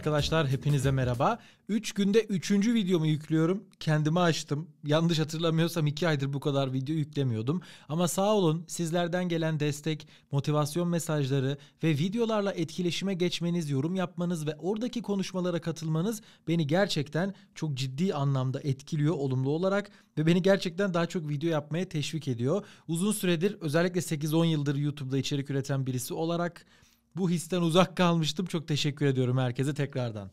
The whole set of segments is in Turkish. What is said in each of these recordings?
Arkadaşlar hepinize merhaba. 3 günde 3. videomu yüklüyorum. Kendimi açtım. Yanlış hatırlamıyorsam 2 aydır bu kadar video yüklemiyordum. Ama sağ olun sizlerden gelen destek, motivasyon mesajları ve videolarla etkileşime geçmeniz, yorum yapmanız ve oradaki konuşmalara katılmanız beni gerçekten çok ciddi anlamda etkiliyor olumlu olarak ve beni gerçekten daha çok video yapmaya teşvik ediyor. Uzun süredir özellikle 8-10 yıldır YouTube'da içerik üreten birisi olarak bu histen uzak kalmıştım. Çok teşekkür ediyorum herkese tekrardan.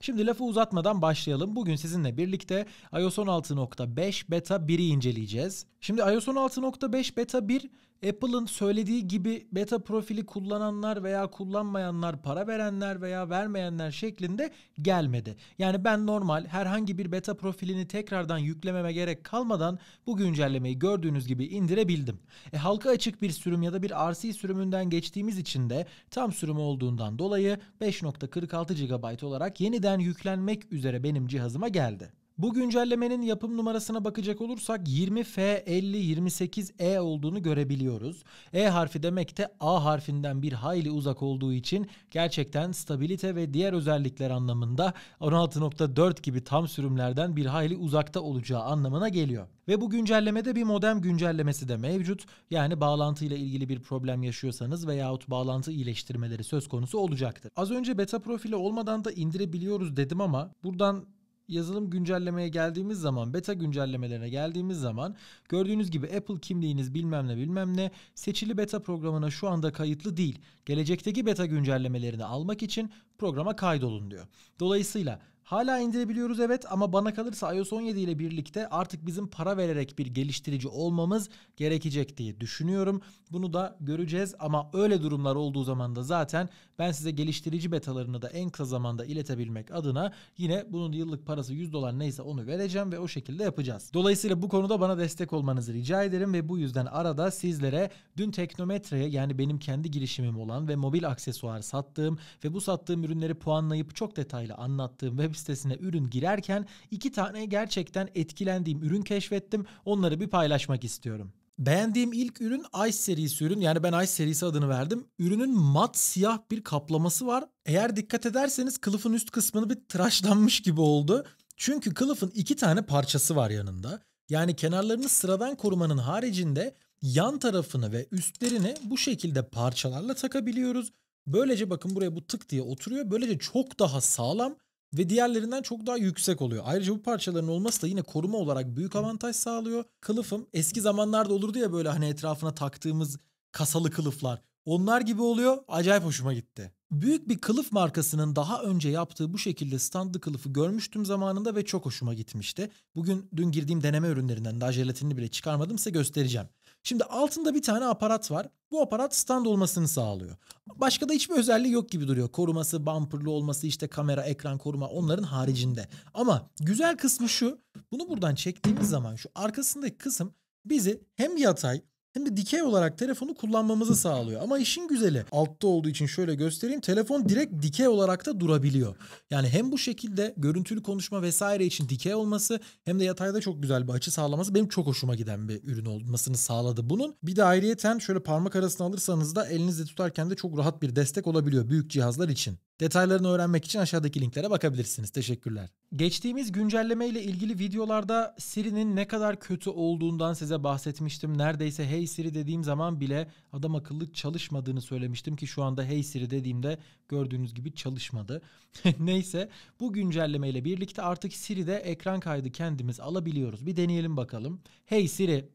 Şimdi lafı uzatmadan başlayalım. Bugün sizinle birlikte iOS 16.5 beta 1'i inceleyeceğiz. Şimdi iOS 16.5 beta 1 Apple'ın söylediği gibi beta profili kullananlar veya kullanmayanlar, para verenler veya vermeyenler şeklinde gelmedi. Yani ben normal herhangi bir beta profilini tekrardan yüklememe gerek kalmadan bu güncellemeyi gördüğünüz gibi indirebildim. E, halka açık bir sürüm ya da bir RC sürümünden geçtiğimiz için de tam sürüm olduğundan dolayı 5.46 GB olarak yeniden yüklenmek üzere benim cihazıma geldi. Bu güncellemenin yapım numarasına bakacak olursak 20F5028E olduğunu görebiliyoruz. E harfi demek de A harfinden bir hayli uzak olduğu için gerçekten stabilite ve diğer özellikler anlamında 16.4 gibi tam sürümlerden bir hayli uzakta olacağı anlamına geliyor. Ve bu güncellemede bir modem güncellemesi de mevcut. Yani bağlantıyla ilgili bir problem yaşıyorsanız veyahut bağlantı iyileştirmeleri söz konusu olacaktır. Az önce beta profili olmadan da indirebiliyoruz dedim ama buradan yazılım güncellemeye geldiğimiz zaman beta güncellemelerine geldiğimiz zaman gördüğünüz gibi Apple kimliğiniz bilmem ne bilmem ne seçili beta programına şu anda kayıtlı değil. Gelecekteki beta güncellemelerini almak için programa kaydolun diyor. Dolayısıyla Hala indirebiliyoruz evet ama bana kalırsa iOS 17 ile birlikte artık bizim para vererek bir geliştirici olmamız gerekecek diye düşünüyorum. Bunu da göreceğiz ama öyle durumlar olduğu zaman da zaten ben size geliştirici betalarını da en kısa zamanda iletebilmek adına yine bunun yıllık parası 100 dolar neyse onu vereceğim ve o şekilde yapacağız. Dolayısıyla bu konuda bana destek olmanızı rica ederim ve bu yüzden arada sizlere dün teknometreye yani benim kendi girişimim olan ve mobil aksesuar sattığım ve bu sattığım ürünleri puanlayıp çok detaylı anlattığım web sitesine ürün girerken iki tane gerçekten etkilendiğim ürün keşfettim. Onları bir paylaşmak istiyorum. Beğendiğim ilk ürün Ice serisi ürün. Yani ben Ice serisi adını verdim. Ürünün mat siyah bir kaplaması var. Eğer dikkat ederseniz kılıfın üst kısmını bir tıraşlanmış gibi oldu. Çünkü kılıfın iki tane parçası var yanında. Yani kenarlarını sıradan korumanın haricinde yan tarafını ve üstlerini bu şekilde parçalarla takabiliyoruz. Böylece bakın buraya bu tık diye oturuyor. Böylece çok daha sağlam ve diğerlerinden çok daha yüksek oluyor. Ayrıca bu parçaların olması da yine koruma olarak büyük avantaj sağlıyor. Kılıfım eski zamanlarda olurdu ya böyle hani etrafına taktığımız kasalı kılıflar. Onlar gibi oluyor. Acayip hoşuma gitti. Büyük bir kılıf markasının daha önce yaptığı bu şekilde standlı kılıfı görmüştüm zamanında ve çok hoşuma gitmişti. Bugün dün girdiğim deneme ürünlerinden daha jelatinini bile çıkarmadım size göstereceğim. Şimdi altında bir tane aparat var. Bu aparat stand olmasını sağlıyor. Başka da hiçbir özelliği yok gibi duruyor. Koruması, bumperlı olması, işte kamera, ekran koruma onların haricinde. Ama güzel kısmı şu. Bunu buradan çektiğimiz zaman şu arkasındaki kısım bizi hem yatay hem de dikey olarak telefonu kullanmamızı sağlıyor. Ama işin güzeli altta olduğu için şöyle göstereyim. Telefon direkt dikey olarak da durabiliyor. Yani hem bu şekilde görüntülü konuşma vesaire için dikey olması hem de yatayda çok güzel bir açı sağlaması benim çok hoşuma giden bir ürün olmasını sağladı bunun. Bir de ayrıyeten şöyle parmak arasına alırsanız da elinizle tutarken de çok rahat bir destek olabiliyor büyük cihazlar için. Detaylarını öğrenmek için aşağıdaki linklere bakabilirsiniz. Teşekkürler. Geçtiğimiz güncelleme ile ilgili videolarda Siri'nin ne kadar kötü olduğundan size bahsetmiştim. Neredeyse Hey Siri dediğim zaman bile adam akıllı çalışmadığını söylemiştim ki şu anda Hey Siri dediğimde gördüğünüz gibi çalışmadı. Neyse bu güncelleme ile birlikte artık Siri'de ekran kaydı kendimiz alabiliyoruz. Bir deneyelim bakalım. Hey Siri.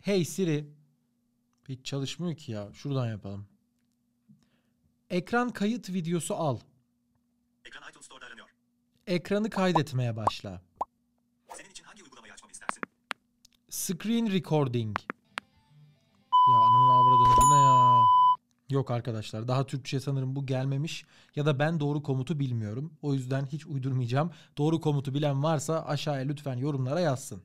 Hey Siri. Hiç çalışmıyor ki ya. Şuradan yapalım. Ekran kayıt videosu al. Ekran iTunes Store'da aranıyor. Ekranı kaydetmeye başla. Senin için hangi uygulamayı açmamı istersin? Screen Recording. Ya ananın avradını bu ne ya? Yok arkadaşlar daha Türkçe sanırım bu gelmemiş ya da ben doğru komutu bilmiyorum. O yüzden hiç uydurmayacağım. Doğru komutu bilen varsa aşağıya lütfen yorumlara yazsın.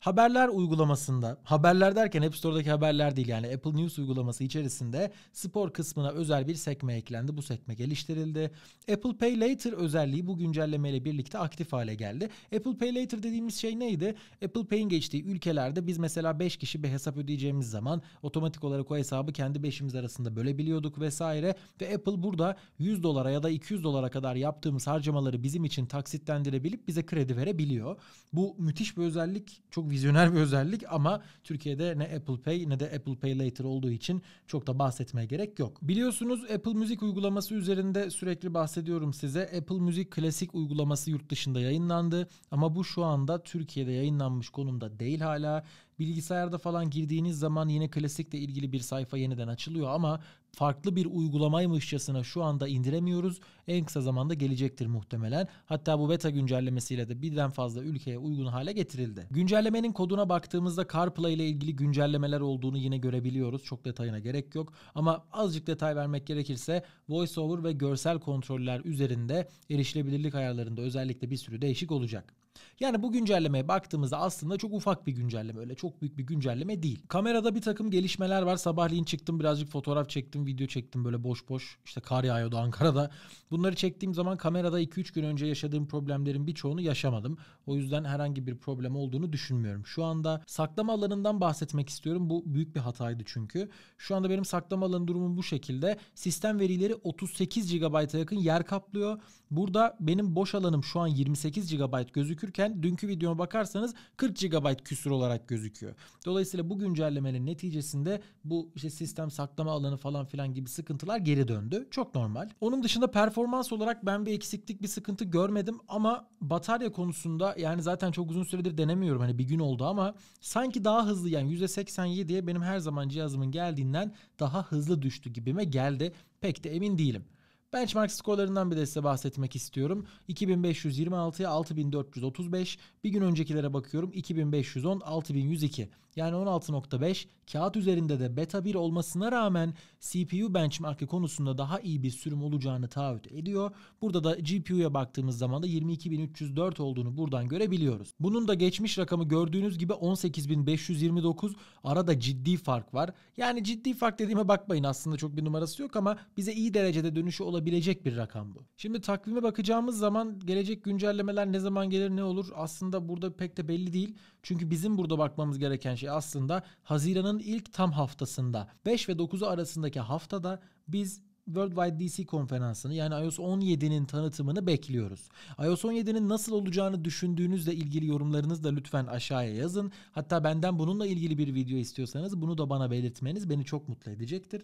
Haberler uygulamasında, haberler derken App Store'daki haberler değil yani Apple News uygulaması içerisinde spor kısmına özel bir sekme eklendi. Bu sekme geliştirildi. Apple Pay Later özelliği bu güncellemeyle birlikte aktif hale geldi. Apple Pay Later dediğimiz şey neydi? Apple Pay'in geçtiği ülkelerde biz mesela 5 kişi bir hesap ödeyeceğimiz zaman otomatik olarak o hesabı kendi 5'imiz arasında bölebiliyorduk vesaire ve Apple burada 100 dolara ya da 200 dolara kadar yaptığımız harcamaları bizim için taksitlendirebilip bize kredi verebiliyor. Bu müthiş bir özellik. Çok vizyoner bir özellik ama Türkiye'de ne Apple Pay ne de Apple Pay Later olduğu için çok da bahsetmeye gerek yok. Biliyorsunuz Apple Müzik uygulaması üzerinde sürekli bahsediyorum size. Apple Müzik klasik uygulaması yurt dışında yayınlandı ama bu şu anda Türkiye'de yayınlanmış konumda değil hala. Bilgisayarda falan girdiğiniz zaman yine klasikle ilgili bir sayfa yeniden açılıyor ama farklı bir uygulamaymışçasına şu anda indiremiyoruz. En kısa zamanda gelecektir muhtemelen. Hatta bu beta güncellemesiyle de birden fazla ülkeye uygun hale getirildi. Güncellemenin koduna baktığımızda CarPlay ile ilgili güncellemeler olduğunu yine görebiliyoruz. Çok detayına gerek yok ama azıcık detay vermek gerekirse VoiceOver ve görsel kontroller üzerinde erişilebilirlik ayarlarında özellikle bir sürü değişik olacak. Yani bu güncellemeye baktığımızda aslında çok ufak bir güncelleme öyle çok büyük bir güncelleme değil. Kamerada bir takım gelişmeler var. Sabahleyin çıktım birazcık fotoğraf çektim video çektim böyle boş boş işte kar yağıyordu Ankara'da. Bunları çektiğim zaman kamerada 2-3 gün önce yaşadığım problemlerin birçoğunu yaşamadım. O yüzden herhangi bir problem olduğunu düşünmüyorum. Şu anda saklama alanından bahsetmek istiyorum. Bu büyük bir hataydı çünkü. Şu anda benim saklama alanı durumum bu şekilde. Sistem verileri 38 GB'a yakın yer kaplıyor. Burada benim boş alanım şu an 28 GB gözükür gözükürken dünkü videoma bakarsanız 40 GB küsur olarak gözüküyor. Dolayısıyla bu güncellemenin neticesinde bu işte sistem saklama alanı falan filan gibi sıkıntılar geri döndü. Çok normal. Onun dışında performans olarak ben bir eksiklik bir sıkıntı görmedim ama batarya konusunda yani zaten çok uzun süredir denemiyorum hani bir gün oldu ama sanki daha hızlı yani %87'ye benim her zaman cihazımın geldiğinden daha hızlı düştü gibime geldi. Pek de emin değilim. Benchmark skorlarından bir de size bahsetmek istiyorum. 2526'ya 6435. Bir gün öncekilere bakıyorum. 2510, 6102 yani 16.5 kağıt üzerinde de beta 1 olmasına rağmen CPU benchmark'ı konusunda daha iyi bir sürüm olacağını taahhüt ediyor. Burada da GPU'ya baktığımız zaman da 22.304 olduğunu buradan görebiliyoruz. Bunun da geçmiş rakamı gördüğünüz gibi 18.529 arada ciddi fark var. Yani ciddi fark dediğime bakmayın aslında çok bir numarası yok ama bize iyi derecede dönüşü olabilecek bir rakam bu. Şimdi takvime bakacağımız zaman gelecek güncellemeler ne zaman gelir ne olur aslında burada pek de belli değil. Çünkü bizim burada bakmamız gereken şey ki aslında Haziran'ın ilk tam haftasında 5 ve 9'u arasındaki haftada biz Worldwide DC konferansını yani iOS 17'nin tanıtımını bekliyoruz. iOS 17'nin nasıl olacağını düşündüğünüzle ilgili yorumlarınızı da lütfen aşağıya yazın. Hatta benden bununla ilgili bir video istiyorsanız bunu da bana belirtmeniz beni çok mutlu edecektir.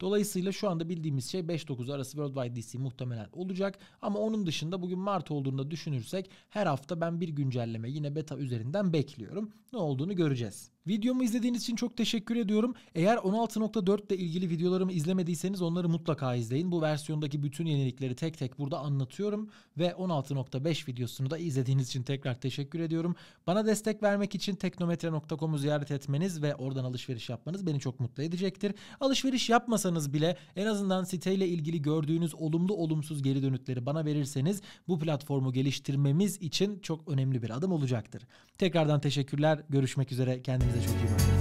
Dolayısıyla şu anda bildiğimiz şey 5-9 arası Worldwide DC muhtemelen olacak. Ama onun dışında bugün Mart olduğunda düşünürsek her hafta ben bir güncelleme yine beta üzerinden bekliyorum. Ne olduğunu göreceğiz. Videomu izlediğiniz için çok teşekkür ediyorum. Eğer 16.4 ile ilgili videolarımı izlemediyseniz onları mutlaka izleyin. Bu versiyondaki bütün yenilikleri tek tek burada anlatıyorum ve 16.5 videosunu da izlediğiniz için tekrar teşekkür ediyorum. Bana destek vermek için teknometre.com'u ziyaret etmeniz ve oradan alışveriş yapmanız beni çok mutlu edecektir. Alışveriş yapmasanız bile en azından siteyle ilgili gördüğünüz olumlu olumsuz geri dönütleri bana verirseniz bu platformu geliştirmemiz için çok önemli bir adım olacaktır. Tekrardan teşekkürler. Görüşmek üzere. Kendinize 兄弟们。